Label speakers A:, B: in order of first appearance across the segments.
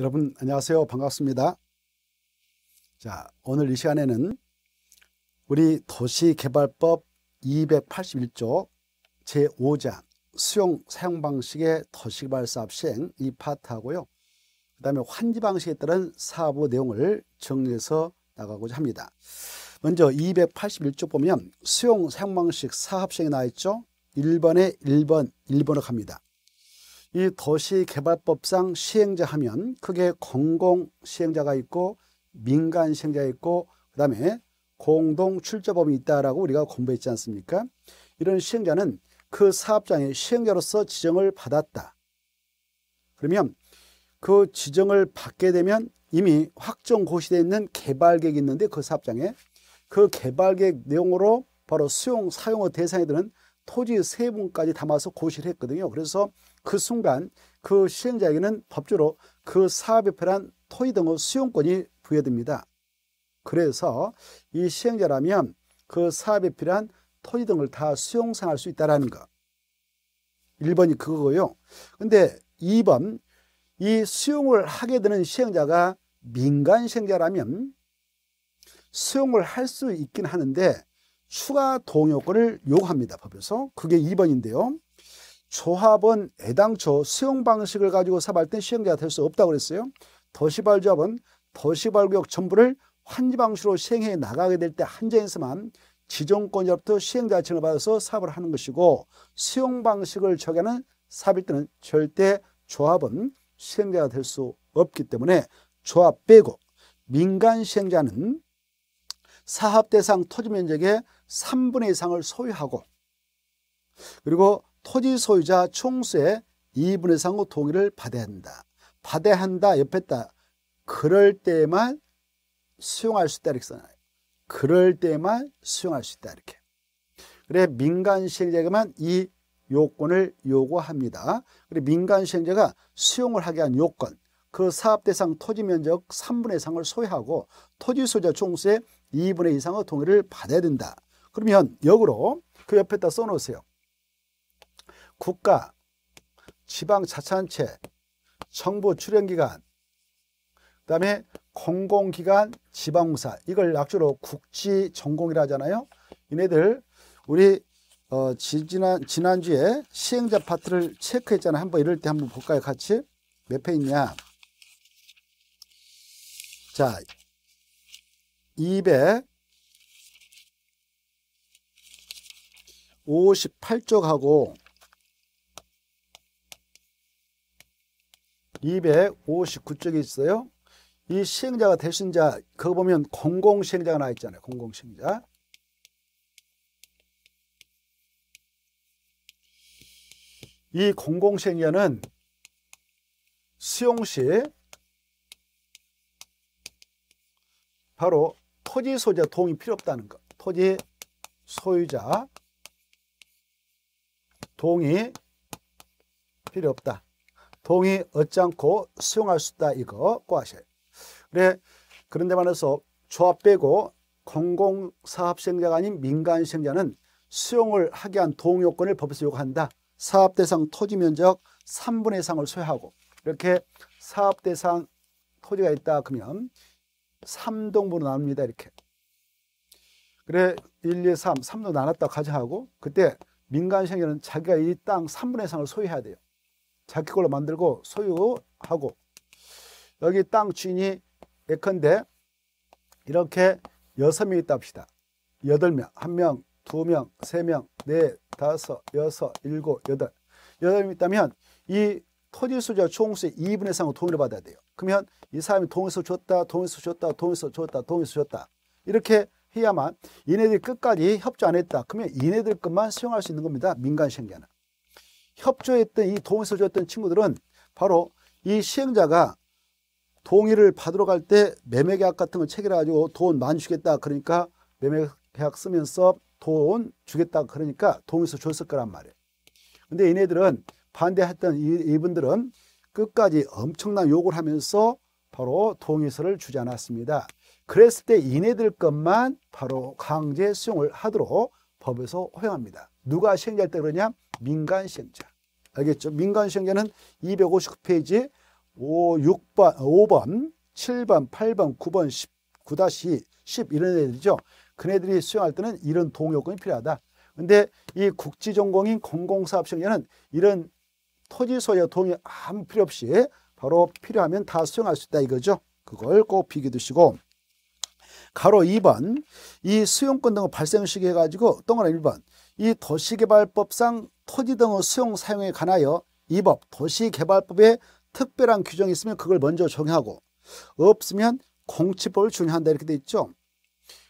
A: 여러분 안녕하세요. 반갑습니다. 자, 오늘 이 시간에는 우리 도시개발법 281조 제5장 수용 사용 방식의 도시개발 사업 시행 이 파트하고요. 그 다음에 환지 방식에 따른 사업의 내용을 정리해서 나가고자 합니다. 먼저 281조 보면 수용 사용 방식 사업 시행이 나와 있죠. 1번에 1번 1번으로 갑니다. 이 도시개발법상 시행자 하면 크게 공공 시행자가 있고 민간 시행자 가 있고 그 다음에 공동 출자범이 있다라고 우리가 공부했지 않습니까? 이런 시행자는 그 사업장의 시행자로서 지정을 받았다. 그러면 그 지정을 받게 되면 이미 확정 고시되어 있는 개발계획이 있는데 그 사업장에 그 개발계획 내용으로 바로 수용 사용의 어, 대상이되는 토지 세분까지 담아서 고시를 했거든요. 그래서 그 순간 그 시행자에게는 법조로그 사업에 필요한 토의 등의 수용권이 부여됩니다. 그래서 이 시행자라면 그 사업에 필요한 토의 등을 다 수용상할 수 있다는 라 것. 1번이 그거고요. 근데 2번 이 수용을 하게 되는 시행자가 민간 시행자라면 수용을 할 수 있긴 하는데 추가 동요권을 요구합니다. 법에서. 그게 2번인데요. 조합은 애당초 수용 방식을 가지고 사업할 때 시행자가 될 수 없다고 그랬어요. 도시발 조합은 도시발 구역 전부를 환지 방식으로 시행해 나가게 될 때 한정에서만 지정권자로부터 시행자 칭을 받아서 사업을 하는 것이고 수용 방식을 적용하는 사업일 때는 절대 조합은 시행자가 될 수 없기 때문에 조합 빼고 민간 시행자는 사업 대상 토지 면적의 3분의 이상을 소유하고 그리고 토지 소유자 총수의 2분의 3호 동의를 받아야 한다. 받아야 한다 옆에 다 그럴 때만 수용할 수 있다 이렇게 써놔요. 그럴 때만 수용할 수 있다 이렇게. 그래 민간 시행자에게만 이 요건을 요구합니다. 그래 민간 시행자가 수용을 하게 한 요건 그 사업 대상 토지 면적 3분의 3을 소유하고 토지 소유자 총수의 2분의 이상의 동의를 받아야 된다. 그러면 역으로 그 옆에다 써놓으세요. 국가, 지방자치단체, 정부 출연기관, 그 다음에 공공기관, 지방공사 이걸 약주로 국지전공이라 하잖아요. 이네들 우리 어, 지난, 지난주에 시행자 파트를 체크했잖아요. 한번 이럴 때 한번 볼까요? 같이 몇회 있냐? 자, 258쪽하고 259쪽에 있어요. 이 시행자가 대신자 그거 보면 공공시행자가 나와 있잖아요. 공공시행자. 이 공공시행자는 수용시 바로 토지 소유자 동의 필요 없다는 것. 토지 소유자 동의 필요 없다. 동의 얻지 않고 수용할 수 있다 이거 꼭아셔야 돼요. 그래, 그런데 말해서 조합 빼고 공공사업시행자가 아닌 민간시행자는 수용을 하게 한 동요건을 법에서 요구한다. 사업 대상 토지 면적 3분의 3을 소유하고 이렇게 사업 대상 토지가 있다 그러면 3동분으로 나눕니다. 이렇게. 그래 1, 2, 3, 3도 나눴다 가정하고 그때 민간시행자는 자기가 이 땅 3분의 3을 소유해야 돼요. 자기 걸로 만들고 소유하고 여기 땅 주인이 예컨대 이렇게 여섯 명이 있다 합시다. 여덟 명, 한 명, 두 명, 세 명, 네, 다섯, 여섯, 일곱, 여덟. 여덟 명 있다면 이 토지 수자 총수의 2분의 3을 동의를 받아야 돼요. 그러면 이 사람이 동의서 줬다, 동의서 줬다, 동의서 줬다, 동의서 줬다. 이렇게 해야만 이네들이 끝까지 협조 안 했다. 그러면 이네들 것만 수용할 수 있는 겁니다. 민간 신계는. 협조했던 이 동의서 줬던 친구들은 바로 이 시행자가 동의를 받으러 갈 때 매매계약 같은 걸 체결해가지고 돈 많이 주겠다 그러니까 매매계약 쓰면서 돈 주겠다 그러니까 동의서 줬을 거란 말이에요. 근데 얘네들은 반대했던 이, 이분들은 끝까지 엄청난 욕을 하면서 바로 동의서를 주지 않았습니다. 그랬을 때 이네들 것만 바로 강제 수용을 하도록 법에서 허용합니다. 누가 시행자일 때 그러냐? 민간 시행자. 알겠죠? 민간시험계는 259페이지 5, 6번, 5번, 7번, 8번, 9번, 19-10 이런 애들이죠. 그네들이 수행할 때는 이런 동호 요건이 필요하다. 근데 이 국지전공인 공공사업시험계는 이런 토지 소유 동의 아무 필요 없이 바로 필요하면 다 수용할 수 있다 이거죠. 그걸 꼭 비교 두시고 가로 2번 이 수용권 등 발생시켜 가지고 동그라 1번 이 도시개발법상 토지 등의 수용 사용에 관하여 이 법 도시개발법에 특별한 규정이 있으면 그걸 먼저 적용하고 없으면 공치법을 준용한다 이렇게 돼 있죠.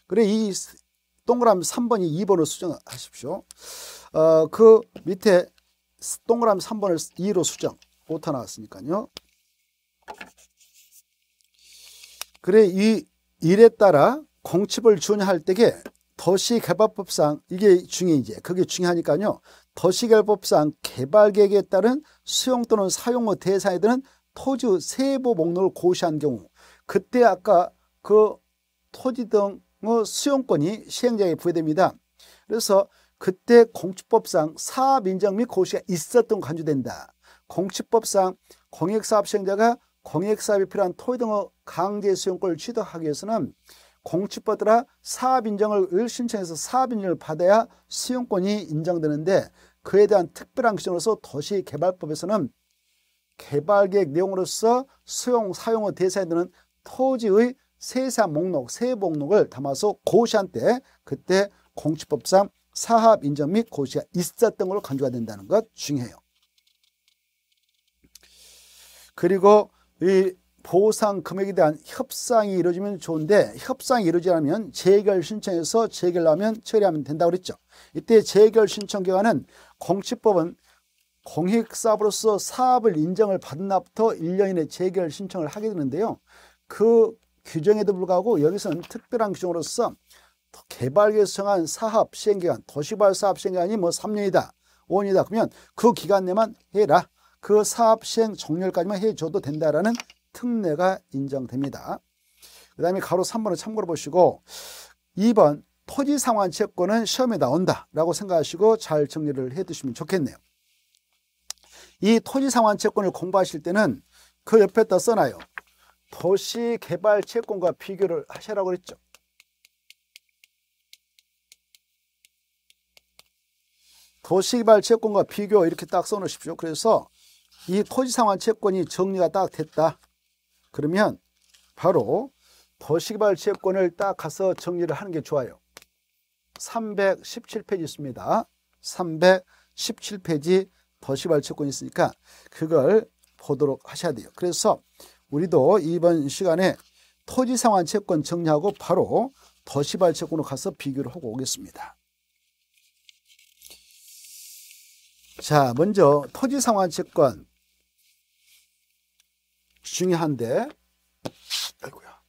A: 그래 이 동그라미 3번이 2번으로 수정하십시오. 어, 그 밑에 동그라미 3번을 2로 수정. 오타 나왔으니까요. 그래 이 일에 따라 공칩을 준할 때에 도시개발법상 이게 중요 이제 그게 중요하니까요. 도시개발법상 개발계획에 따른 수용 또는 사용의 뭐 대상에 들은 토지 세부 목록을 고시한 경우 그때 아까 그 토지 등의 뭐 수용권이 시행자에 부여됩니다. 그래서 그때 공치법상 사업 인정 및 고시가 있었던 간주된다. 공치법상 공익사업 시행자가 공익사업에 필요한 토지 등의 강제 수용권을 취득하기 위해서는 공치받으라 사업 인정을 신청해서 사업 인정을 받아야 수용권이 인정되는데 그에 대한 특별한 규정으로서 도시개발법에서는 개발계획 내용으로서 수용 사용의 대상에 드는 토지의 세사 목록, 세 목록을 담아서 고시한 때 그때 공치법상 사합 인정 및 고시가 있었던 걸로 간주가 된다는 것 중요해요. 그리고 이 보상 금액에 대한 협상이 이루어지면 좋은데 협상이 이루어지지 않으면 재결 신청해서 재결하면 처리하면 된다고 그랬죠. 이때 재결 신청 기간은 공치법은 공익사업으로서 사업을 인정을 받은 날부터 1년 이내 재결 신청을 하게 되는데요. 그 규정에도 불구하고 여기서는 특별한 규정으로서 개발계획 정한 사업 시행기간, 도시발 사업 시행기간이 뭐 3년이다, 5년이다 그러면 그 기간 내만 해라. 그 사업 시행 종료까지만 해줘도 된다라는 특례가 인정됩니다. 그 다음에 가로 3번을 참고로 보시고 2번 토지 상환 채권은 시험에 나온다 라고 생각하시고 잘 정리를 해 두시면 좋겠네요. 이 토지 상환 채권을 공부하실 때는 그 옆에다 써놔요. 도시 개발 채권과 비교를 하시라고 그랬죠. 도시개발 채권과 비교 이렇게 딱 써놓으십시오. 그래서 이 토지 상환 채권이 정리가 딱 됐다. 그러면 바로 도시개발 지역권을 딱 가서 정리를 하는 게 좋아요. 317페이지 있습니다. 317페이지 도시개발 지역권이 있으니까 그걸 보도록 하셔야 돼요. 그래서 우리도 이번 시간에 토지 상환 채권 정리하고 바로 도시발 채권으로 가서 비교를 하고 오겠습니다. 자, 먼저 토지 상환 채권 중요한데 아이고야.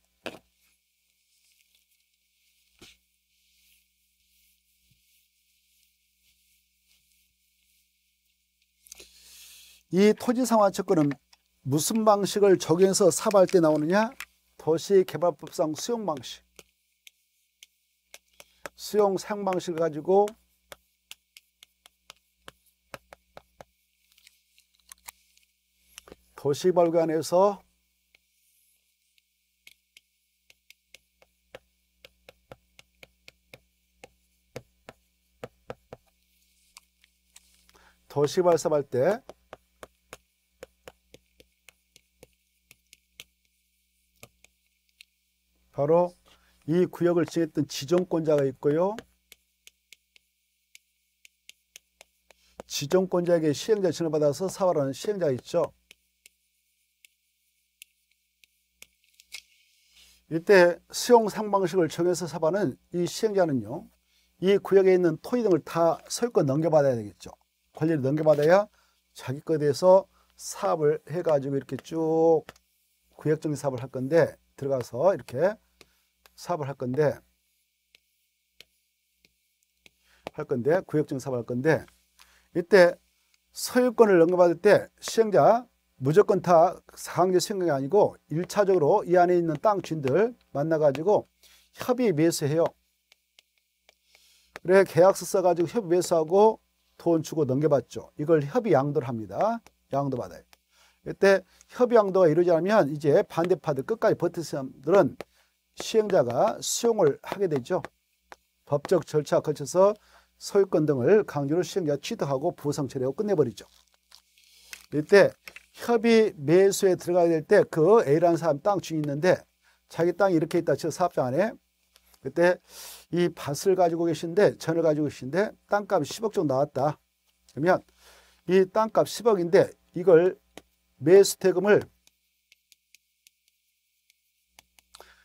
A: 이 토지상환채권은 무슨 방식을 적용해서 사발때 나오느냐? 도시개발법상 수용 방식. 수용 사용 방식을 가지고 도시벌관에서 도시발사할때 바로 이 구역을 지냈던 지정권자가 있고요. 지정권자에게 시행자 신을 받아서 사활하는 시행자가 있죠. 이때 수용 상방식을 정해서 사반은 이 시행자는요 이 구역에 있는 토지 등을 다 소유권 넘겨받아야 되겠죠 권리를 넘겨받아야 자기 것에 대해서 사업을 해가지고 이렇게 쭉 구역정리 사업을 할 건데 들어가서 이렇게 사업을 할 건데 할 건데 구역정리 사업을 할 건데 이때 소유권을 넘겨받을 때 시행자 무조건 다 4학년 생각이 아니고 1차적으로 이 안에 있는 땅주인들 만나가지고 협의 매수해요. 그래 계약서 써가지고 협의 매수하고 돈 주고 넘겨봤죠. 이걸 협의 양도를 합니다. 양도 받아요. 이때 협의 양도가 이루지 않으면 이제 반대파드 끝까지 버틴 사람들은 시행자가 수용을 하게 되죠. 법적 절차 거쳐서 소유권 등을 강제로 시행자 취득하고 부상 처리하고 끝내버리죠. 이때 협의 매수에 들어가야될 때 그 A라는 사람 땅 주인 있는데 자기 땅이 이렇게 있다 저 사업장 안에 그때 이 밭을 가지고 계신데 전을 가지고 계신데 땅값이 10억 정도 나왔다 그러면 이 땅값 10억인데 이걸 매수 대금을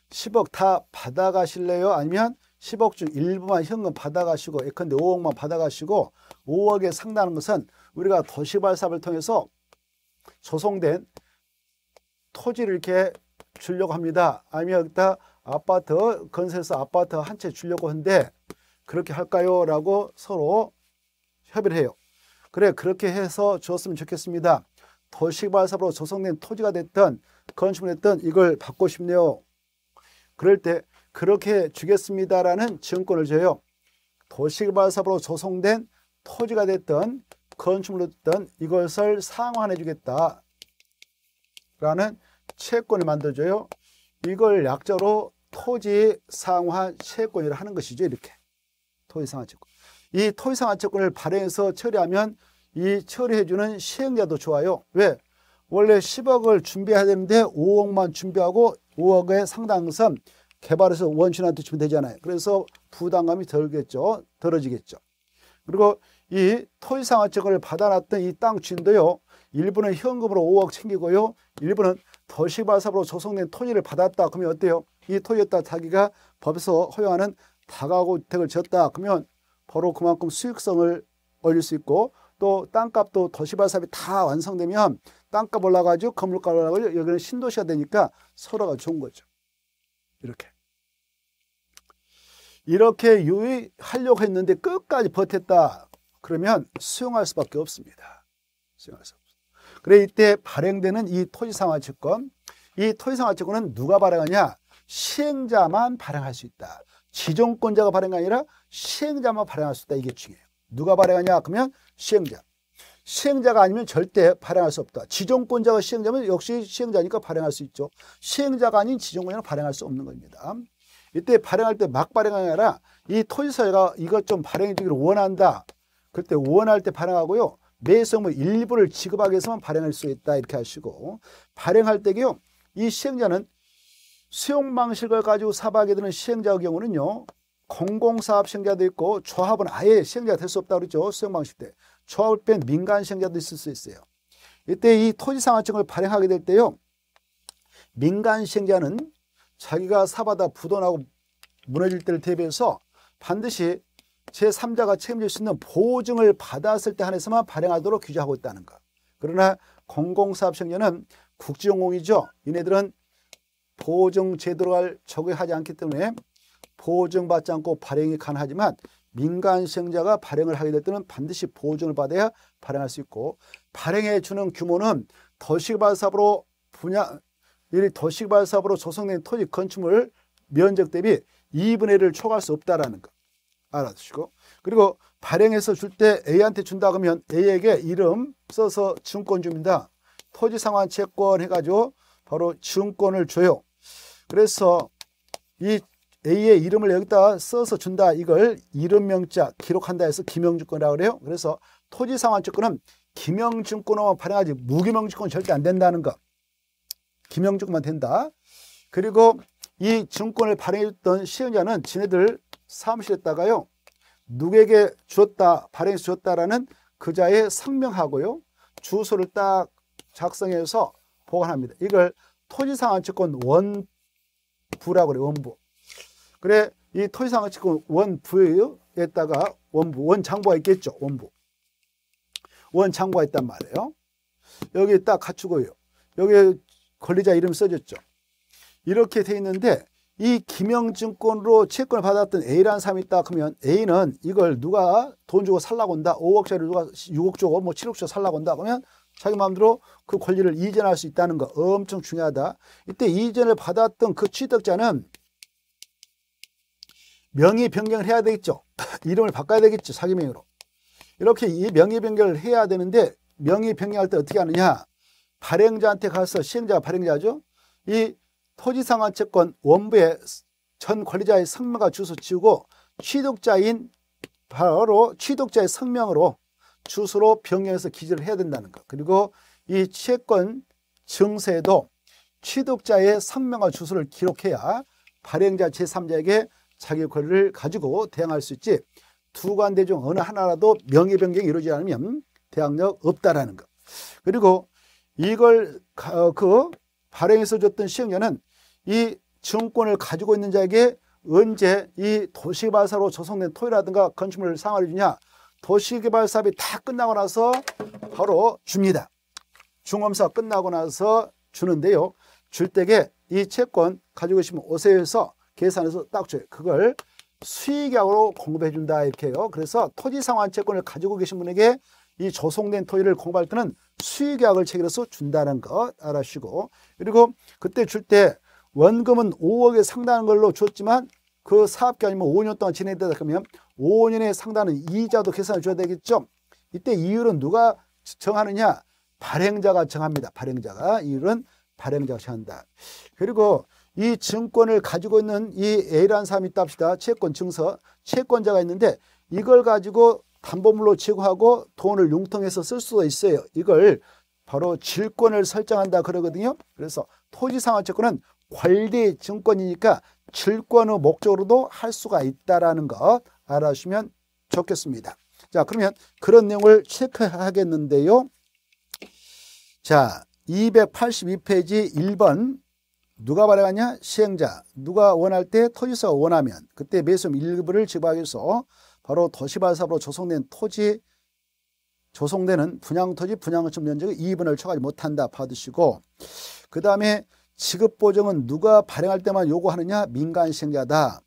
A: 10억 다 받아가실래요? 아니면 10억 중 일부만 현금 받아가시고 예컨대 5억만 받아가시고 5억에 상당한 것은 우리가 도시발사업을 통해서 조성된 토지를 이렇게 주려고 합니다. 아니면 여기다 아파트 건설사 아파트 한 채 주려고 하는데 그렇게 할까요? 라고 서로 협의를 해요. 그래 그렇게 해서 주었으면 좋겠습니다. 도시개발사업으로 조성된 토지가 됐든 건축물 됐든 이걸 받고 싶네요. 그럴 때 그렇게 주겠습니다라는 증권을 줘요. 도시개발사업으로 조성된 토지가 됐든 건축물로든 이것을 상환해 주겠다 라는 채권을 만들어줘요. 이걸 약자로 토지 상환 채권이라 하는 것이죠. 이렇게 토지 상환 채권. 이 토지 상환 채권을 발행해서 처리하면 이 처리해주는 시행자도 좋아요. 왜? 원래 10억을 준비해야 되는데 5억만 준비하고 5억의 상당선 개발해서 원신한테 주면 되잖아요. 그래서 부담감이 덜겠죠. 덜어지겠죠. 그리고 이 토지상환증을 받아놨던 이 땅 주인도요. 일부는 현금으로 5억 챙기고요. 일부는 도시발사업으로 조성된 토지를 받았다. 그러면 어때요? 이 토지에다 자기가 법에서 허용하는 다가구주택을 지었다. 그러면 바로 그만큼 수익성을 올릴 수 있고 또 땅값도 도시발사업이 다 완성되면 땅값 올라가지 건물값 올라가고 여기는 신도시가 되니까 서로가 좋은 거죠. 이렇게. 이렇게 유의하려고 했는데 끝까지 버텼다. 그러면 수용할 수밖에 없습니다. 수용할 수 없어. 그래 이때 발행되는 이 토지상환채권, 이 토지상환채권은 누가 발행하냐? 시행자만 발행할 수 있다. 지정권자가 발행이 아니라 시행자만 발행할 수 있다. 이게 중요해요. 누가 발행하냐? 그러면 시행자. 시행자가 아니면 절대 발행할 수 없다. 지정권자가 시행자면 역시 시행자니까 발행할 수 있죠. 시행자가 아닌 지정권자는 발행할 수 없는 겁니다. 이때 발행할 때 막 발행하기 라이 토지사회가 이것 좀 발행해 주기를 원한다. 그때 원할 때 발행하고요. 매수금의 일부를 지급하기 위해서만 발행할 수 있다 이렇게 하시고 발행할 때요. 이 시행자는 수용 방식을 가지고 사하게되는 시행자의 경우는요. 공공사업 시행자도 있고 조합은 아예 시행자가 될 수 없다고 그러죠 수용 방식 때. 조합을 뺀 민간 시행자도 있을 수 있어요. 이때 이토지상하증을 발행하게 될 때요. 민간 시행자는 자기가 사바다 부도나고 무너질 때를 대비해서 반드시 제3자가 책임질 수 있는 보증을 받았을 때 한해서만 발행하도록 규제하고 있다는 것. 그러나 공공사업청년은 국제용공이죠. 이네들은 보증 제도를 적용하지 않기 때문에 보증받지 않고 발행이 가능하지만 민간 시행자가 발행을 하게 될 때는 반드시 보증을 받아야 발행할 수 있고 발행해 주는 규모는 도시개발사업으로 분야 도시개발사업으로 조성된 토지 건축물 면적 대비 2분의 1을 초과할 수 없다라는 것. 알아두시고 그리고 발행해서 줄 때 A한테 준다 그러면 A에게 이름 써서 증권 줍니다. 토지상환 채권 해가지고 바로 증권을 줘요. 그래서 이 A의 이름을 여기다 써서 준다. 이걸 이름명자 기록한다 해서 기명증권이라고 그래요. 그래서 토지상환증권은 기명증권으로만 발행하지 무기명증권 절대 안 된다는 것. 기명증권만 된다. 그리고 이 증권을 발행했던 시행자는 지네들 사무실에다가요. 누구에게 주었다, 발행해 주었다라는 그자의 성명하고요. 주소를 딱 작성해서 보관합니다. 이걸 토지상환채권 원부라고 그래요. 원부. 그래 이 토지상환채권 원부에다가 원부, 원장부가 있겠죠. 원부. 원장부가 있단 말이에요. 여기 딱 갖추고요. 여기 권리자 이름 써졌죠. 이렇게 돼 있는데 이 김영증권으로 채권을 받았던 A라는 사람이 있다 그러면 A는 이걸 누가 돈 주고 살라고 온다 5억짜리 누가 6억 주고 뭐 7억 주고 살라고 온다 그러면 자기 마음대로 그 권리를 이전할 수 있다는 거 엄청 중요하다 이때 이전을 받았던 그 취득자는 명의 변경을 해야 되겠죠 이름을 바꿔야 되겠죠 사기명의로 이렇게 이 명의 변경을 해야 되는데 명의 변경할 때 어떻게 하느냐 발행자한테 가서 시행자가 발행자죠 이 토지상환 채권 원부의 전 권리자의 성명과 주소 지우고 취득자인 바로 취득자의 성명으로 주소로 변경해서 기재를 해야 된다는 것. 그리고 이 채권 증세도 취득자의 성명과 주소를 기록해야 발행자 제3자에게 자기 권리를 가지고 대항할 수 있지 두관대 중 어느 하나라도 명의변경이 이루어지지 않으면 대항력 없다라는 것. 그리고 이걸 어, 그 발행해서 줬던 시행료는 이 증권을 가지고 있는 자에게 언제 이 도시개발사로 조성된 토이라든가 건축물 상환을 주냐 도시개발 사업이 다 끝나고 나서 바로 줍니다 중검사 끝나고 나서 주는데요 줄 때게 이 채권 가지고 계시면 오세요 해서 계산해서 딱 줘요 그걸 수익약으로 공급해 준다 이렇게요 해 그래서 토지상환 채권을 가지고 계신 분에게 이 조성된 토지를 공급할 때는 수익약을 체결해서 준다는 거 알아주시고 그리고 그때 줄때 원금은 5억에 상당한 걸로 줬지만 그 사업기 아니면 5년 동안 진행되다 그러면 5년에 상당한 이자도 계산을 줘야 되겠죠. 이때 이율은 누가 정하느냐? 발행자가 정합니다. 발행자가 이율은 발행자가 정한다. 그리고 이 증권을 가지고 있는 이 A라는 사람이 있다 합시다. 채권 증서, 채권자가 있는데 이걸 가지고 담보물로 취급하고 돈을 융통해서 쓸 수가 있어요. 이걸 바로 질권을 설정한다 그러거든요. 그래서 토지상환채권은 관리 증권이니까 질권의 목적으로도 할 수가 있다라는 거 알아주시면 좋겠습니다. 자, 그러면 그런 내용을 체크하겠는데요. 자, 282페이지 1번 누가 발행하냐? 시행자. 누가 원할 때토지사가 원하면 그때 매수금 일부를 지급하기위해서 바로 도시발사업으로 조성된 토지 조성되는 분양토지 분양을 좀 면적의 2분을 초과하지 못한다 받으시고 그 다음에 지급보증은 누가 발행할 때만 요구하느냐? 민간 시행자다.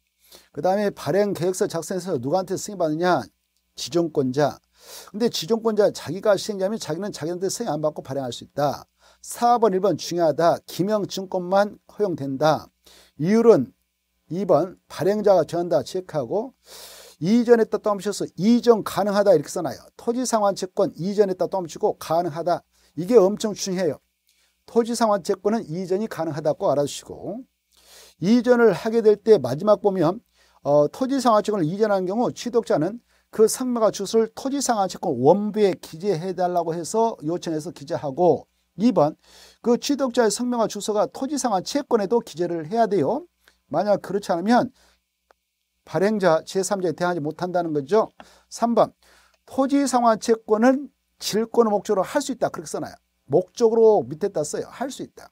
A: 그 다음에 발행 계획서 작성해서 누구한테 승인받느냐? 지정권자. 근데 지정권자 자기가 시행자면 자기는 자기한테 승인 안 받고 발행할 수 있다. 4번 1번 중요하다. 기명증권만 허용된다. 이율은 2번 발행자가 정한다 체크하고 이전에 따 떠넘쳐서 이전 가능하다 이렇게 써놔요. 토지상환 채권 이전했다 떠넘치고 가능하다. 이게 엄청 중요해요. 토지상환채권은 이전이 가능하다고 알아주시고 이전을 하게 될 때 마지막 보면 어, 토지상환채권을 이전한 경우 취득자는 그상매가 주소를 토지상환채권 원부에 기재해달라고 해서 요청해서 기재하고 2번 그 취득자의 성명과 주소가 토지상환채권에도 기재를 해야 돼요. 만약 그렇지 않으면 발행자 제3자에 대항하지 못한다는 거죠. 3번 토지상환채권은 질권을 목적으로 할 수 있다 그렇게 써놔요. 목적으로 밑에다 써요. 할 수 있다.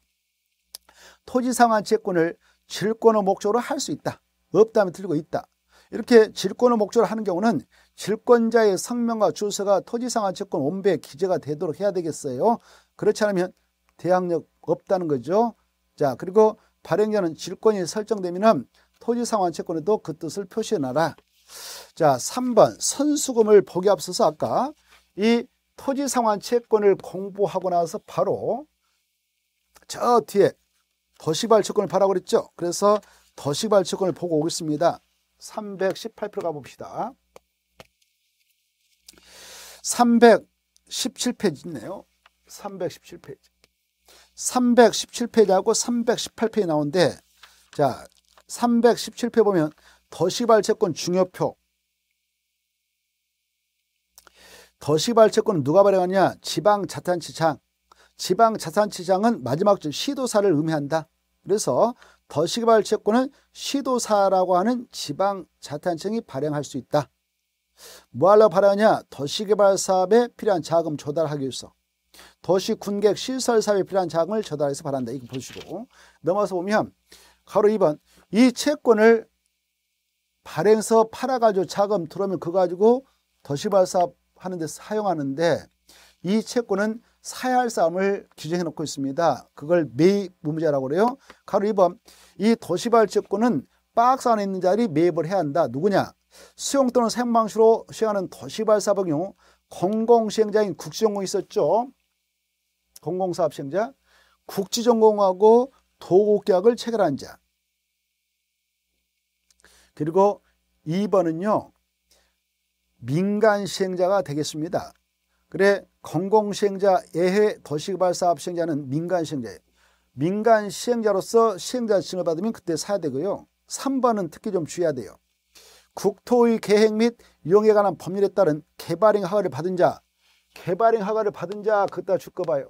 A: 토지 상환 채권을 질권의 목적으로 할 수 있다. 없다면 틀리고 있다. 이렇게 질권을 목적으로 하는 경우는 질권자의 성명과 주소가 토지 상환 채권 원부에 기재가 되도록 해야 되겠어요. 그렇지 않으면 대항력 없다는 거죠. 자, 그리고 발행자는 질권이 설정되면 토지 상환 채권에도 그 뜻을 표시해 놔라. 자, 3번 선수금을 보기 앞서서 아까 이 토지 상환 채권을 공부하고 나서 바로 저 뒤에 도시발 채권을 파라고 그랬죠. 그래서 도시발 채권을 보고 오겠습니다. 318%표 가봅시다. 317페이지 있네요. 317페이지. 317페이지하고 318페이지 나오는데 자 317페이지 보면 도시발 채권 중요표 더시발채권은 누가 발행하냐? 지방자산시장. 지방자산시장은 마지막 주 시도사를 의미한다. 그래서 더시발채권은 시도사라고 하는 지방자산청이 발행할 수 있다. 뭐하러 발행하냐? 더시개발 사업에 필요한 자금 조달하기 위해서. 도시 군객 시설 사업에 필요한 자금을 조달해서 발한다. 행 이거 보시고 넘어서 보면 가로 2번 이 채권을 발행서 해 팔아가지고 자금 들어오면 그거 가지고 도시발사업 하는 데 사용하는데 이 채권은 사야 할 싸움을 규정해 놓고 있습니다. 그걸 매입 의무자라고 그래요. 가로 2번 이 도시발채권은 박스 안에 있는 자리 매입을 해야 한다. 누구냐? 수용 또는 생방시로 시행하는 도시발사법용 공공시행자인 국지전공 있었죠. 공공사업시행자 국지전공하고 도곡계약을 체결한 자. 그리고 2번은요. 민간 시행자가 되겠습니다. 그래 건공 시행자 예해 도시개발사업 시행자는 민간 시행자예요. 민간 시행자로서 시행자 증을 받으면 그때 사야 되고요. 3번은 특히 좀 주의해야 돼요. 국토의 계획 및 이용에 관한 법률에 따른 개발행 허가를 받은 자, 개발행 허가를 받은 자 그따 줄거 봐요.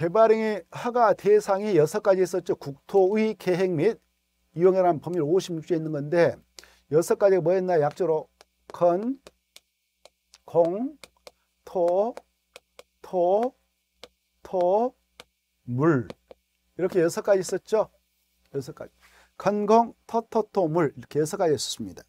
A: 개발행위 하가 대상이 여섯 가지 있었죠. 국토의 계획 및 이용에 관한 법률 56조에 있는 건데 여섯 가지가 뭐였나 약조로 건, 공, 토, 토, 토, 물 이렇게 여섯 가지 있었죠. 여섯 가지 건, 공, 토, 토, 토, 물 이렇게 여섯 가지 있었습니다.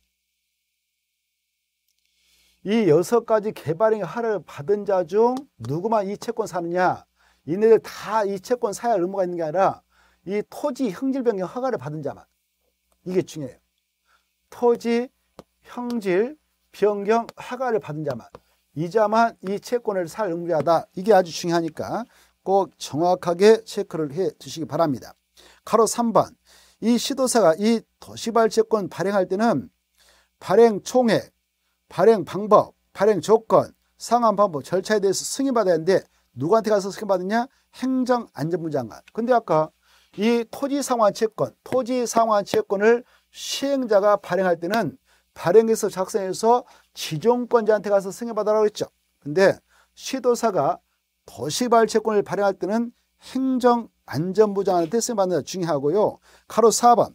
A: 이 여섯 가지 개발행위 하를 받은 자 중 누구만 이 채권 사느냐 이네들 다 이 채권 사야 할 의무가 있는 게 아니라 이 토지 형질 변경 허가를 받은 자만 이게 중요해요. 토지 형질 변경 허가를 받은 자만 이자만 이 채권을 살 의무자다. 이게 아주 중요하니까 꼭 정확하게 체크를 해 두시기 바랍니다. 가로 3번 이 시도사가 이 도시발채권 발행할 때는 발행 총액, 발행 방법, 발행 조건, 상환 방법, 절차에 대해서 승인받아야 하는데 누구한테 가서 승인받느냐? 행정안전부 장관. 근데 아까 이 토지 상환 채권, 토지 상환 채권을 시행자가 발행할 때는 발행해서 작성해서 지정권자한테 가서 승인받으라고 했죠. 근데 시도사가 도시발 채권을 발행할 때는 행정안전부장한테 승인받는 중요하고요. 카로 4번.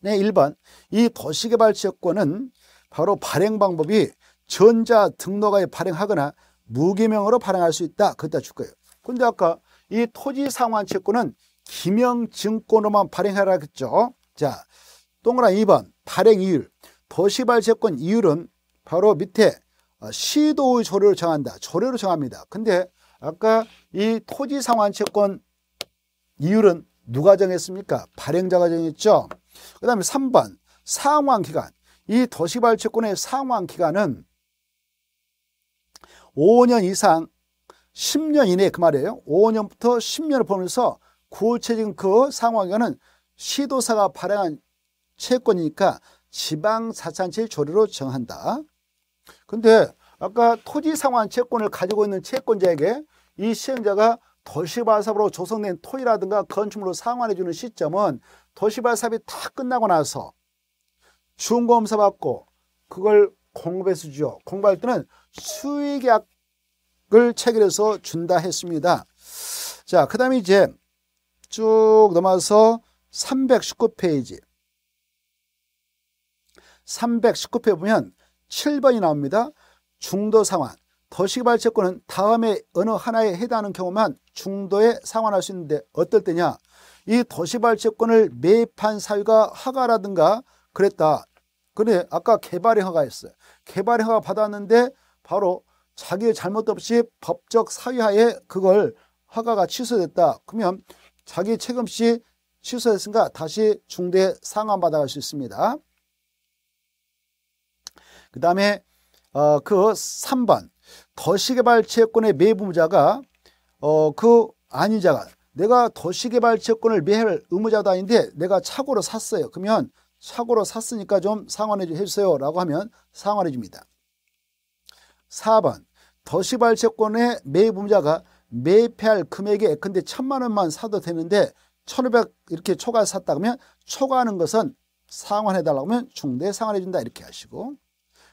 A: 네, 1번. 이 도시개발 채권은 바로 발행 방법이 전자 등록하에 발행하거나 무기명으로 발행할 수 있다. 그다 줄 거예요. 근데 아까 이 토지 상환 채권은 기명 증권으로만 발행하라 그랬죠. 자, 동그란 2번 발행 이율. 도시발 채권 이율은 바로 밑에 어, 시도의 조례를 정한다. 조례로 정합니다. 근데 아까 이 토지 상환 채권 이율은 누가 정했습니까? 발행자가 정했죠. 그 다음에 3번 상환 기간. 이 도시발 채권의 상환 기간은 5년 이상 10년 이내 그 말이에요. 5년부터 10년을 보면서 구체적인그 상황에는 시도사가 발행한 채권이니까 지방자산체 조례로 정한다. 근데 아까 토지상환 채권을 가지고 있는 채권자에게 이 시행자가 도시발사업으로 조성된 토이라든가 건축물로 상환해주는 시점은 도시발사업이다 끝나고 나서 준검사 받고 그걸 공급해서 주죠. 공부할 때는 수의계약을 체결해서 준다 했습니다. 자, 그 다음에 이제 쭉 넘어서 319페이지. 319페이지 보면 7번이 나옵니다. 중도 상환. 도시개발채권은 다음에 어느 하나에 해당하는 경우만 중도에 상환할 수 있는데 어떨 때냐. 이 도시발채권을 매입한 사유가 허가라든가 그랬다. 그래 아까 개발의 허가였어요. 개발의 허가 받았는데 바로 자기의 잘못 없이 법적 사유하에 그걸 허가가 취소됐다. 그러면 자기 책임 없이 취소했으니까 다시 중대 상환받아갈 수 있습니다. 그 다음에 어, 그 3번 도시개발채권의 매부자가 어, 그아유자가 내가 도시개발채권을 매할 의무자도 아닌데 내가 착오로 샀어요. 그러면 착오로 샀으니까 좀 상환해 주세요 라고 하면 상환해 줍니다. 4번 도시발 채권의 매입음자가 매입할 금액에 근데 천만 원만 사도 되는데 천오백 이렇게 초과 샀다 그러면 초과하는 것은 상환해달라고 하면 중대 상환해준다 이렇게 하시고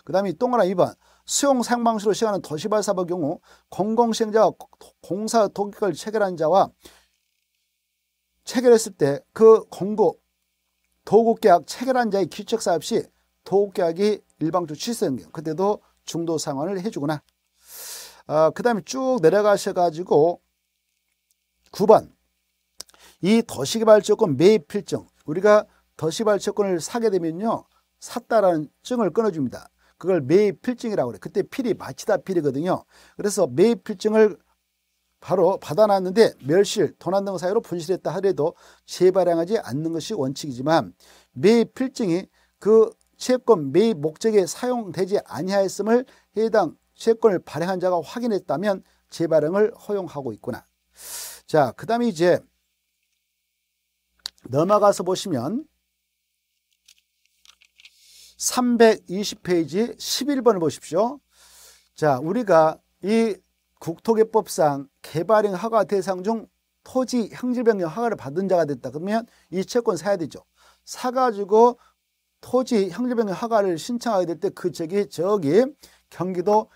A: 그 다음에 동그라미 2번 수용 상방수로 시행하는 도시발사법 경우 공공시행자와 공사 독익을 체결한 자와 체결했을 때 그 공고 도급계약 체결한 자의 기책사 업시 도급계약이 일방적으로 취소된 경우 그때도 중도 상환을 해주구나. 어, 그 다음에 쭉 내려가셔가지고 9번 이 도시개발조건 매입 필증 우리가 도시개발조건을 사게 되면요 샀다라는 증을 끊어줍니다. 그걸 매입 필증이라고 그래. 그때 필이 마치다 필이거든요. 그래서 매입 필증을 바로 받아놨는데 멸실, 도난 등 사유로 분실했다 하더라도 재발행하지 않는 것이 원칙이지만 매입 필증이 그 채권 매입 목적에 사용되지 아니하였음을 해당 채권을 발행한 자가 확인했다면 재발행을 허용하고 있구나. 자, 그 다음에 이제 넘어가서 보시면 320페이지 11번을 보십시오. 자, 우리가 이 국토개법상 개발행 허가 대상 중 토지 형질변경 허가를 받은 자가 됐다. 그러면 이 채권 사야 되죠. 사가지고 토지 형질변경 허가를 신청하게 될 때그 지역이 저기 경기도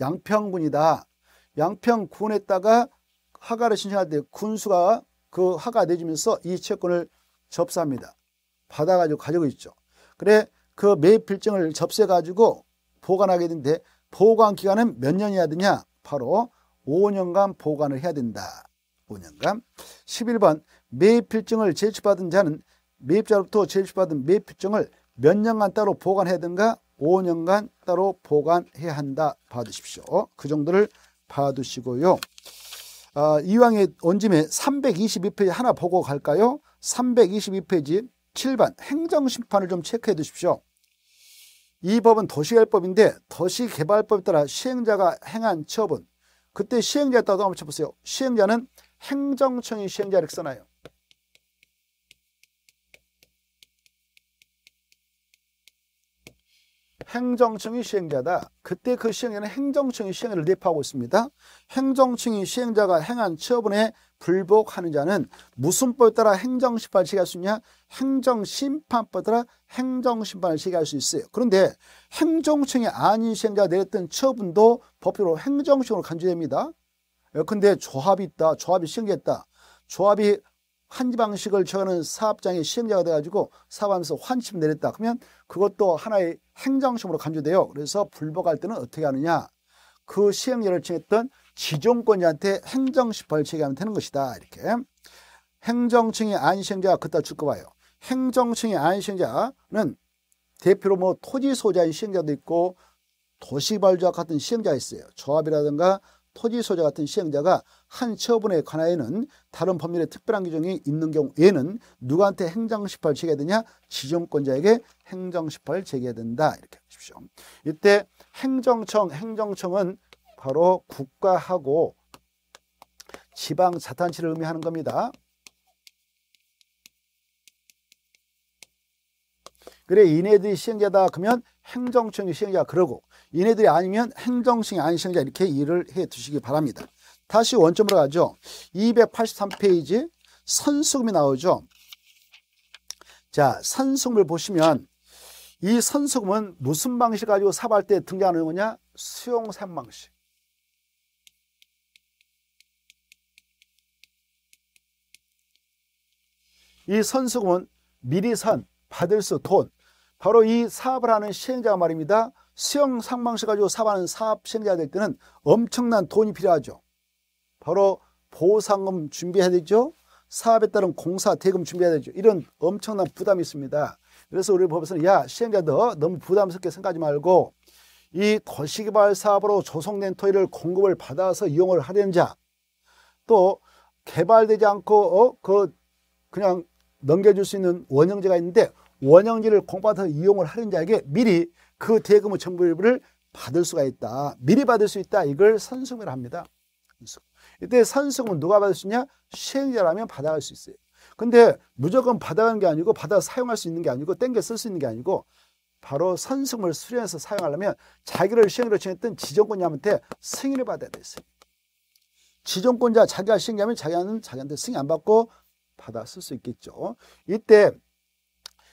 A: 양평군이다. 양평군에다가 허가를 신청할 때 군수가 그 허가 내주면서 이 채권을 접수합니다. 받아가지고 가지고 있죠. 그래 그 매입 필증을 접수해가지고 보관하게 되는데 보관 기간은 몇 년이야 되냐? 바로 5년간 보관을 해야 된다. 5년간. 11번 매입 필증을 제출받은 자는 매입자로부터 제입받은 매입 표정을 몇 년간 따로 보관해든가 5년간 따로 보관해야 한다 받으십시오그 정도를 받으시고요 아, 이왕에 언짐에 322페이지 하나 보고 갈까요? 322페이지 7반 행정심판을 좀 체크해 두십시오. 이 법은 도시개발법인데 도시개발법에 따라 시행자가 행한 처분 그때 시행자에 따라 한번 쳐보세요. 시행자는 행정청이 시행자를 써놔요. 행정청이 시행자다. 그때 그 시행자는 행정청이 시행을 대표하고 있습니다. 행정청이 시행자가 행한 처분에 불복하는 자는 무슨 법에 따라 행정심판을 제기할 수 있냐? 행정심판법에 따라 행정심판을 제기할 수 있어요. 그런데 행정청이 아닌 시행자가 내렸던 처분도 법적으로 행정청으로 간주됩니다. 어, 근데 조합이 있다. 조합이 시행됐다. 조합이 한지방식을 취하는 사업장의 시행자가 돼가지고 사업하면서 환심 내렸다. 그러면 그것도 하나의 행정심으로 간주돼요. 그래서 불복할 때는 어떻게 하느냐. 그 시행령을 칭했던 지종권자한테 행정심 벌칙이 하면 되는 것이다. 이렇게. 행정층의 안시행자가 그따 줄까 봐요. 행정층의 안시행자는 대표로 뭐 토지 소자인 시행자도 있고 도시발주와 같은 시행자가 있어요. 조합이라든가 토지 소재 같은 시행자가 한 처분에 관하여는 다른 법률에 특별한 규정이 있는 경우에는 누구한테 행정심판 제기해야 되냐? 지정권자에게 행정심판 제기해야 된다. 이렇게 하십시오. 이때 행정청, 행정청은 바로 국가하고 지방 자탄치를 의미하는 겁니다. 그래 이네들이 시행자다 그러면 행정청의 시행자 그러고 얘네들이 아니면 행정청이 아닌 시행자 이렇게 일을 해 두시기 바랍니다. 다시 원점으로 가죠. 283페이지 선수금이 나오죠. 자, 선수금을 보시면 이 선수금은 무슨 방식 가지고 사업할 때 등장하는 거냐? 수용산 방식. 이 선수금은 미리 선, 받을 수, 돈, 바로 이 사업을 하는 시행자가 말입니다. 수영 상방시 가지고 사업하는 사업 시행자가 될 때는 엄청난 돈이 필요하죠. 바로 보상금 준비해야 되죠. 사업에 따른 공사 대금 준비해야 되죠. 이런 엄청난 부담이 있습니다. 그래서 우리 법에서는 야 시행자 도 너무 부담스럽게 생각하지 말고 이 도시개발 사업으로 조성된 토이를 공급을 받아서 이용을 하려는 자 또 개발되지 않고 어 그 그냥 넘겨줄 수 있는 원형제가 있는데 원형기를 공부하면서 이용을 하는 자에게 미리 그 대금의 전부 일를 받을 수가 있다. 미리 받을 수 있다. 이걸 선승을 합니다. 이때 선승은 누가 받을 수 있냐? 시행자라면 받아갈 수 있어요. 근데 무조건 받아가는 게 아니고 받아 사용할 수 있는 게 아니고 땡겨 쓸 수 있는 게 아니고 바로 선승을 수련해서 사용하려면 자기를 시행으로 정했던 지정권자한테 승인을 받아야 어요 지정권자 자기가 시행자면 자기는 자기한테 승인 안 받고 받아 쓸 수 있겠죠. 이때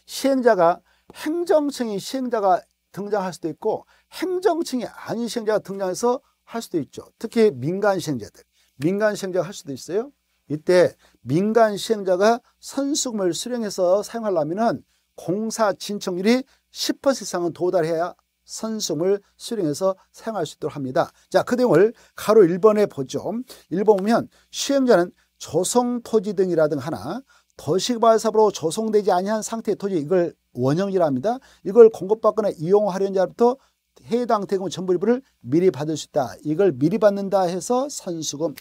A: 시행자가 행정층이 시행자가 등장할 수도 있고 행정층이 아닌 시행자가 등장해서 할 수도 있죠. 특히 민간 시행자들, 민간 시행자가 할 수도 있어요. 이때 민간 시행자가 선수금을 수령해서 사용하려면 공사 진청률이 10% 이상은 도달해야 선수금을 수령해서 사용할 수 있도록 합니다. 자, 그 내용을 가로 1번에 보죠. 1번 보면 시행자는 조성 토지 등이라등 하나 거시발삽으로 조성되지 아니한 상태의 토지 이걸 원형이라 합니다. 이걸 공급받거나 이용하려는 자부터 로 해당 대금 전부 일부를 미리 받을 수 있다. 이걸 미리 받는다 해서 선수금.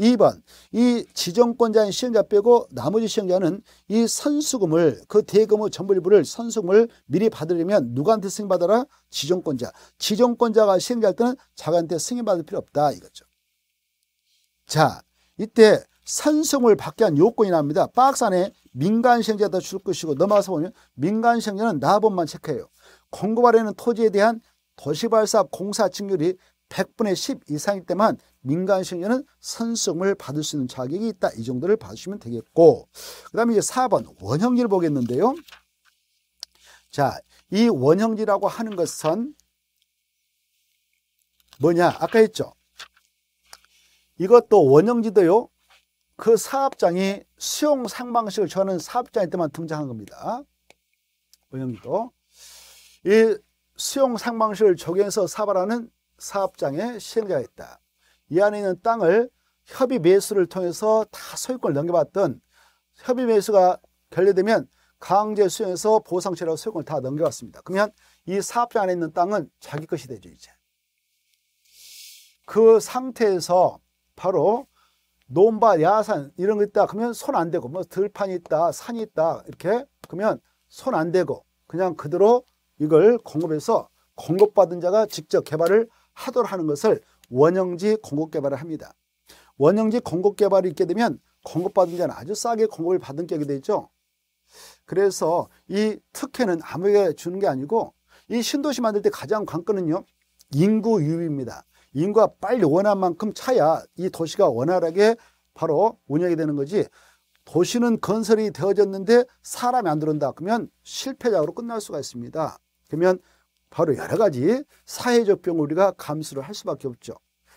A: 2번 이 지정권자인 시행자 빼고 나머지 시행자는 이 선수금을 그 대금의 전부 일부를 선수금을 미리 받으려면 누구한테 승인받아라? 지정권자. 지정권자가 시행자일 때는 자기한테 승인받을 필요 없다 이거죠. 자 이때 선성을 받게 한 요건이 납니다. 박스 안에 민간 시행자도 줄 것이고 넘어서 보면 민간 시행자는 나범만 체크해요. 공급하려는 토지에 대한 도시발사 공사 증률이 100분의 10 이상일 때만 민간 시행자는 선성을 받을 수 있는 자격이 있다. 이 정도를 봐주시면 되겠고 그 다음에 이제 4번 원형지를 보겠는데요. 자, 이 원형지라고 하는 것은 뭐냐? 아까 했죠? 이것도 원형지도요. 그 사업장이 수용 상방식을 정하는 사업장일 때만 등장한 겁니다. 은영도 이 수용 상방식을 적용해서 사발하는 사업장의 시행자가 있다. 이 안에 있는 땅을 협의 매수를 통해서 다 소유권을 넘겨봤던 협의 매수가 결례되면 강제 수용해서 보상체라고 소유권을 다 넘겨왔습니다. 그러면 이 사업장 안에 있는 땅은 자기 것이 되죠, 이제. 그 상태에서 바로 논밭, 야산 이런 거 있다 그러면 손 안 대고 뭐 들판이 있다, 산이 있다 이렇게 그러면 손 안 대고 그냥 그대로 이걸 공급해서 공급받은 자가 직접 개발을 하도록 하는 것을 원형지 공급개발을 합니다. 원형지 공급개발이 있게 되면 공급받은 자는 아주 싸게 공급을 받은 격이 되죠. 그래서 이 특혜는 아무에게 주는 게 아니고 이 신도시 만들 때 가장 관건은요. 인구 유입입니다. 인구가 빨리 원한 만큼 차야 이 도시가 원활하게 바로 운영이 되는 거지 도시는 건설이 되어졌는데 사람이 안 들어온다 그러면 실패작으로 끝날 수가 있습니다. 그러면 바로 여러 가지 사회적 병을 우리가 감수를 할 수밖에 없죠.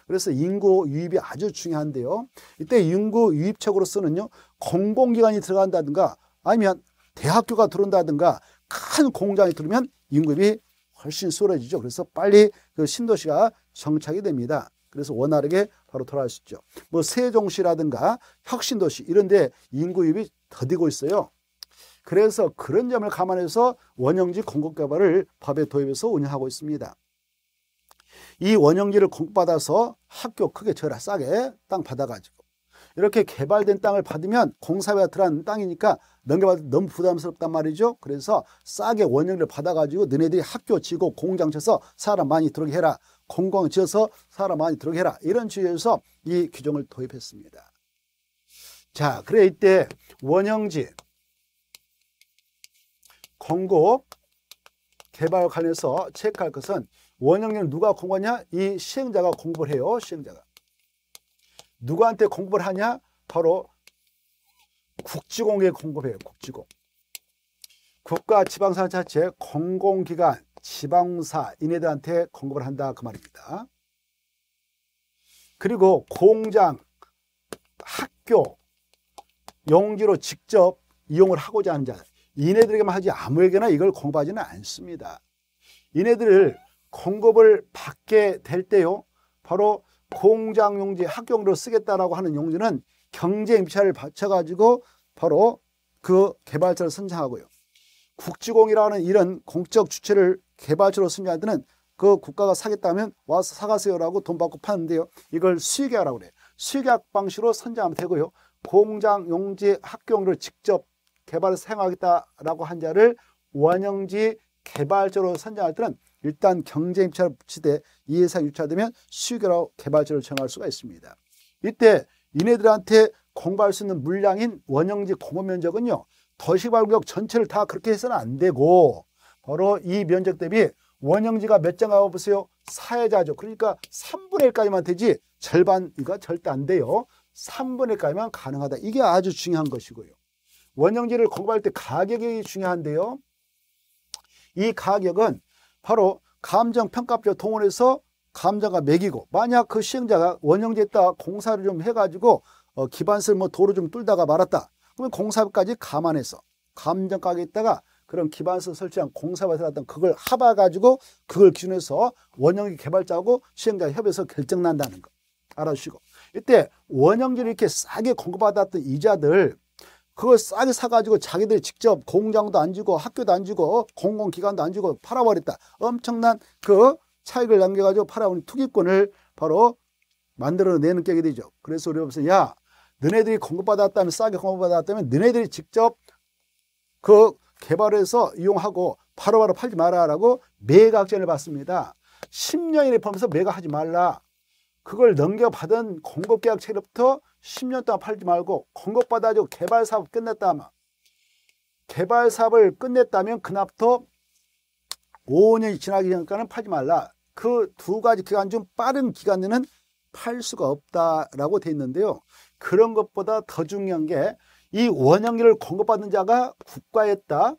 A: 그래서 인구 유입이 아주 중요한데요. 이때 인구 유입책으로서는요. 공공기관이 들어간다든가 아니면 대학교가 들어온다든가 큰 공장이 들어오면 인구입이 훨씬 수월해지죠. 그래서 빨리 그 신도시가 정착이 됩니다. 그래서 원활하게 바로 돌아갈 수 있죠. 뭐 세종시라든가 혁신도시 이런 데 인구 입이 더디고 있어요. 그래서 그런 점을 감안해서 원형지 공급개발을 법에 도입해서 운영하고 있습니다. 이 원형지를 공급받아서 학교 크게 절하 싸게 땅 받아가지고 이렇게 개발된 땅을 받으면 공사비가 들어가는 땅이니까 넘겨받을 너무 부담스럽단 말이죠. 그래서 싸게 원형을 받아가지고 너네들이 학교 지고 공장 쳐서 사람 많이 들어오게 해라. 공공 지어서 사람 많이 들어오게 해라. 이런 취지에서 이 규정을 도입했습니다. 자, 그래 이때 원형지 공고 개발 관련해서 체크할 것은 원형지는 누가 공부하냐? 이 시행자가 공부를 해요. 시행자가. 누구한테 공급을 하냐? 바로 국지공에 공급해요. 국지공. 국가 지방사자체 공공기관 지방사 인네들한테 공급을 한다 그 말입니다. 그리고 공장, 학교 용지로 직접 이용을 하고자 하는 자 이네들에게만 하지 아무에게나 이걸 공급하지는 않습니다. 이네들을 공급을 받게 될 때요. 바로 공장 용지, 학용으로 쓰겠다라고 하는 용지는 경제 입찰을 받쳐가지고 바로 그 개발자를 선정하고요. 국지공이라는 이런 공적 주체를 개발자로 선정할 때는 그 국가가 사겠다면 와서 사가세요라고 돈 받고 파는데요. 이걸 수익계약이라고 그래요. 수익계약 방식으로 선정하면 되고요. 공장 용지 학교용지를 직접 개발을서 사용하겠다라고 한 자를 원형지 개발자로 선정할 때는 일단 경쟁 입찰 시대 이 예산 유찰되면 수익으로 개발자를 정할 수가 있습니다. 이때 이네들한테 공부할 수 있는 물량인 원형지 공업 면적은요. 도시발구역 전체를 다 그렇게 해서는 안 되고 바로 이 면적 대비 원형지가 몇장가 보세요. 사회자죠. 그러니까 3분의 1까지만 되지 절반 이거 절대 안 돼요. 3분의 1까지만 가능하다. 이게 아주 중요한 것이고요. 원형지를 공급할 때 가격이 중요한데요. 이 가격은 바로 감정평가표 동원해서 감정과 매기고 만약 그 시행자가 원형제 있다 공사를 좀 해가지고 어, 기반설뭐 도로 좀 뚫다가 말았다 그러면 공사까지 감안해서 감정가에 있다가 그런 기반설 설치한 공사와 들어갔던 그걸 합아 가지고 그걸 기준 해서 원형제 개발자하고 시행자 협의해서 결정 난다는 거 알아주시고 이때 원형제를 이렇게 싸게 공급받았던 이자들 그걸 싸게 사가지고 자기들이 직접 공장도 안 주고 학교도 안 주고 어? 공공기관도 안 주고 팔아버렸다. 엄청난 그 차익을 남겨가지고 팔아온 투기권을 바로 만들어내는 게 되죠. 그래서 우리 법에서 야 너네들이 공급받았다면 싸게 공급받았다면 너네들이 직접 그 개발해서 이용하고 바로바로 바로 팔지 마라라고 매각전을 받습니다. 10년이 래퍼면서 매각하지 말라. 그걸 넘겨받은 공급계약 체로부터 10년 동안 팔지 말고 공급 받아가지고 개발 사업 끝냈다면 개발 사업을 끝냈다면 그날부터 5년이 지나기 전까지는 팔지 말라. 그 두 가지 기간 중 빠른 기간 에는팔 수가 없다라고 돼 있는데요. 그런 것보다 더 중요한 게 이 원형기를 공급받는 자가 국가였다,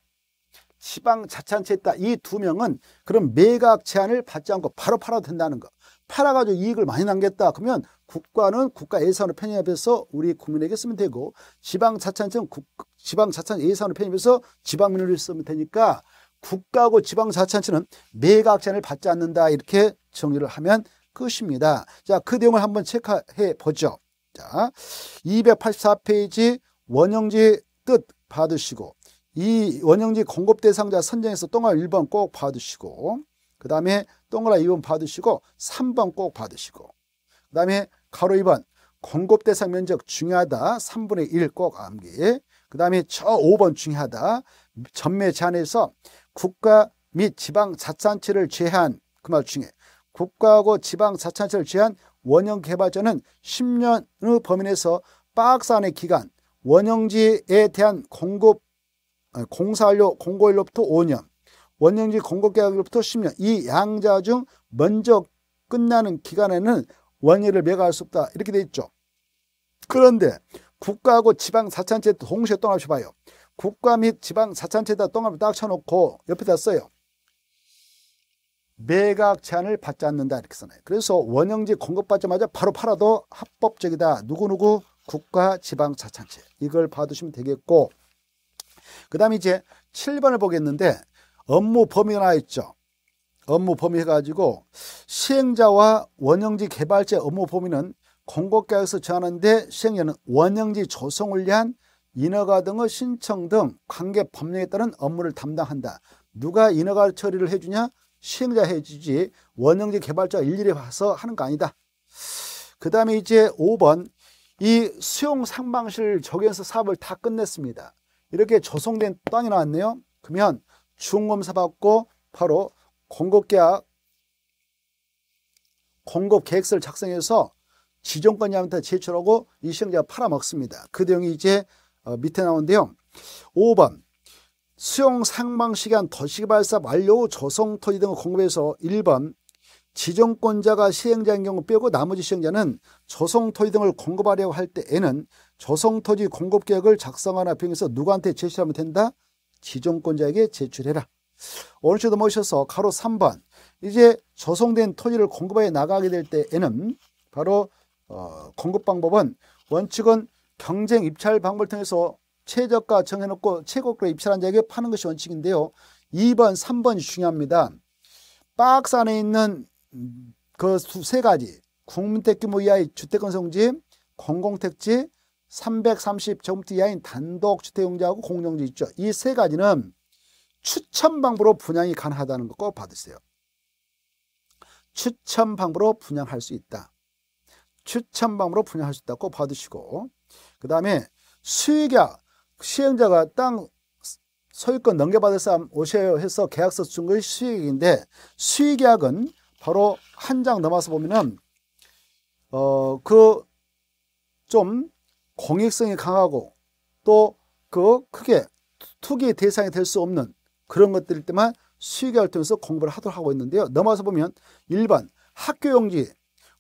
A: 지방 자치단체였다 이 두 명은 그런 매각 제한을 받지 않고 바로 팔아도 된다는 거. 팔아가지고 이익을 많이 남겼다. 그러면 국가는 국가 예산으로 편입해서 우리 국민에게 쓰면 되고 지방자치단체는 국, 지방자치단체 예산으로 편입해서 지방민으로 쓰면 되니까 국가하고 지방자치단체는 매각제한을 받지 않는다. 이렇게 정리를 하면 끝입니다. 자, 그 내용을 한번 체크해 보죠. 자, 284페이지 원형지 뜻받으시고이 원형지 공급 대상자 선정에서 동안 1번 꼭받으시고 그 다음에 동그라 2번 받으시고 3번 꼭 받으시고 그 다음에 가로 2번 공급 대상 면적 중요하다 3분의 1 꼭 암기 그 다음에 저 5번 중요하다 전매 제한에서 국가 및 지방 자산단체를 제한 그 말 중에 국가하고 지방 자산단체를 제한 원형 개발자는 10년의 범위 내에서 박스 안의 기간 원형지에 대한 공급 어, 공사료 공고일로부터 5년 원형지 공급계약일부터 10년 이 양자 중 먼저 끝나는 기간에는 원예를 매각할 수 없다 이렇게 돼 있죠. 그런데 국가하고 지방 사찰체 동시에 똥합시 봐요. 국가 및 지방 사찰체에다 똥합을 딱 쳐놓고 옆에다 써요. 매각 제한을 받지 않는다 이렇게 써놔요. 그래서 원형지 공급받자마자 바로 팔아도 합법적이다. 누구누구 국가 지방 사찬체 이걸 봐두시면 되겠고 그 다음에 이제 7번을 보겠는데 업무 범위가 나 있죠. 업무 범위 해가지고 시행자와 원형지 개발자 업무 범위는 공고계약서 정하는데 시행자는 원형지 조성을 위한 인허가 등의 신청 등 관계 법령에 따른 업무를 담당한다. 누가 인허가 처리를 해주냐? 시행자 해주지 원형지 개발자 일일이 와서 하는 거 아니다. 그 다음에 이제 5번 이 수용 상방실 적용해서 사업을 다 끝냈습니다. 이렇게 조성된 땅이 나왔네요. 그러면 중검사 받고 바로 공급계약 공급계획서를 작성해서 지정권자한테 제출하고 이 시행자가 팔아먹습니다. 그 내용이 이제 어, 밑에 나오는데요. 5번 수용 상방시간 도시개 발사 완료 후 조성토지 등을 공급해서 1번 지정권자가 시행자인 경우 빼고 나머지 시행자는 조성토지 등을 공급하려고 할 때에는 조성토지 공급계획을 작성하나 병에서 누구한테 제시하면 된다? 지정권자에게 제출해라. 오늘주도 모셔서 가로 3번 이제 조성된 토지를 공급하여 나가게 될 때에는 바로 어, 공급 방법은 원칙은 경쟁 입찰 방법을 통해서 최저가 정해놓고 최고가 입찰한 자에게 파는 것이 원칙인데요. 2번, 3번이 중요합니다. 박스 안에 있는 그 세 가지 국민택 규모 뭐 이하의 주택건성지, 공공택지, 330제곱미터 이하인 단독 주택용지하고 공용지 있죠. 이 세 가지는 추천 방법으로 분양이 가능하다는 거 꼭 받으세요. 추천 방법으로 분양할 수 있다. 추천 방법으로 분양할 수 있다. 꼭 받으시고 그 다음에 수익자, 시행자가 땅 소유권 넘겨받을 사람 오셔요 해서 계약서 준 것이 수익인데 수익계약은 바로 한 장 넘어서 보면은 어그좀 공익성이 강하고 또 그 크게 투기 대상이 될 수 없는 그런 것들 일 때만 수익을 통해서 공부를 하도록 하고 있는데요. 넘어서 보면 일반 학교용지,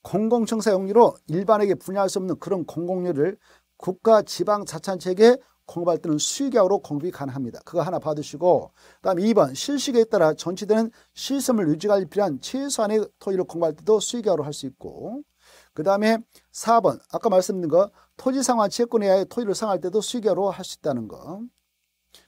A: 공공청사용지로 일반에게 분양할 수 없는 그런 공공료를 국가 지방 자찬체계 공부할 때는 수익약으로 공급이 가능합니다. 그거 하나 받으시고 그다음 2번 실시계에 따라 전치되는 실스을 유지할 필요한 최소한의 토의를 공부할 때도 수익약으로 할 수 있고 그 다음에 4번 아까 말씀드린 거 토지 상환 채권에 의하 토지를 상할 때도 수익으로 할 수 있다는 거.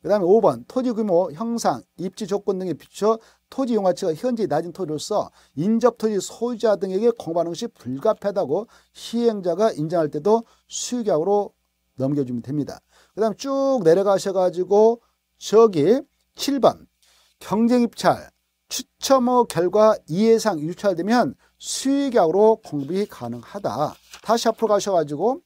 A: 그 다음에 5번 토지 규모, 형상, 입지 조건 등에 비추어 토지 용화치가 현재 낮은 토지로서 인접토지 소유자 등에게 공부하는 것이 불가피하다고 시행자가 인정할 때도 수익약으로 넘겨주면 됩니다. 그 다음 쭉 내려가셔가지고 저기 7번 경쟁입찰 추첨호 결과 이해상 유찰되면 수익약으로 공급이 가능하다. 다시 앞으로 가셔가지고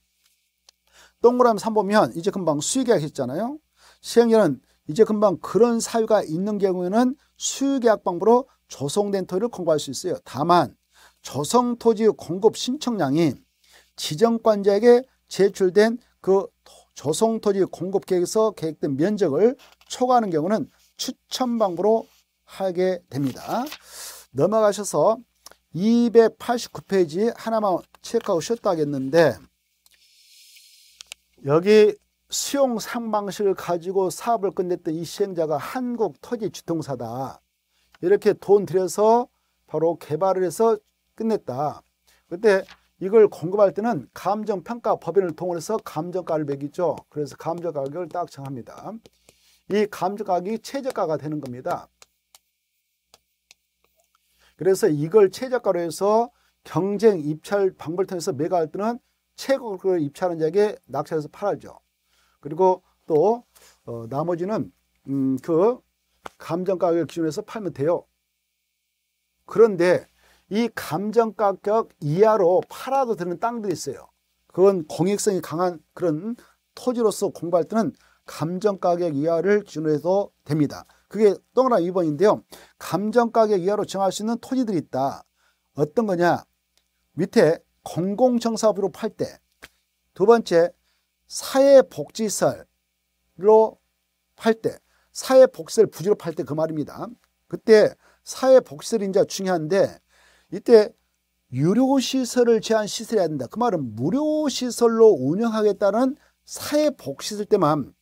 A: 동그라미 3 보면 이제 금방 수의계약 했잖아요. 시행령은 이제 금방 그런 사유가 있는 경우에는 수의계약 방법으로 조성된 토지를 공고할 수 있어요. 다만 조성 토지 공급 신청량이 지정관자에게 제출된 그 조성 토지 공급 계획에서 계획된 면적을 초과하는 경우는 추천 방법으로 하게 됩니다. 넘어가셔서 289페이지 하나만 체크하고 쉬었다 하겠는데 여기 수용 상방식을 가지고 사업을 끝냈던 이 시행자가 한국 토지 주통사다. 이렇게 돈 들여서 바로 개발을 해서 끝냈다. 그때 이걸 공급할 때는 감정평가 법인을 통해서 감정가를 매기죠. 그래서 감정가격을 딱 정합니다. 이 감정가격이 최저가가 되는 겁니다. 그래서 이걸 최저가로 해서 경쟁 입찰 방법을 통해서 매각할 때는 최고 그걸 입찰한 자에게 낙찰해서 팔아죠. 그리고 또 어, 나머지는 음, 그 감정 가격 기준에서 팔면 돼요. 그런데 이 감정 가격 이하로 팔아도 되는 땅들이 있어요. 그건 공익성이 강한 그런 토지로서 공부할 때는 감정 가격 이하를 기준으로 해도 됩니다. 그게 동그라미 2번인데요. 감정 가격 이하로 정할 수 있는 토지들이 있다. 어떤 거냐? 밑에 공공청사업으로 팔 때, 두 번째 사회복지설로 팔 때, 사회복지설 부지로 팔 때 그 말입니다. 그때 사회복지설이 이제 중요한데 이때 유료시설을 제한 시설해야 된다. 그 말은 무료시설로 운영하겠다는 사회복시설 때만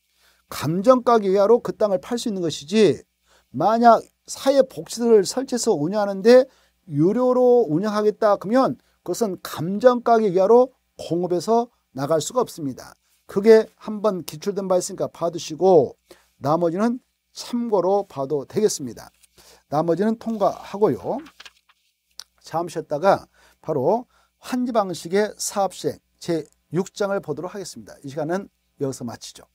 A: 감정가격 이하로 그 땅을 팔 수 있는 것이지 만약 사회복지를 설치해서 운영하는데 유료로 운영하겠다 그러면 그것은 감정가 기하로 공업에서 나갈 수가 없습니다. 그게 한번 기출된 바 있으니까 봐두시고 나머지는 참고로 봐도 되겠습니다. 나머지는 통과하고요. 잠시 쉬다가 바로 환지 방식의 사업시행 제6장을 보도록 하겠습니다. 이 시간은 여기서 마치죠.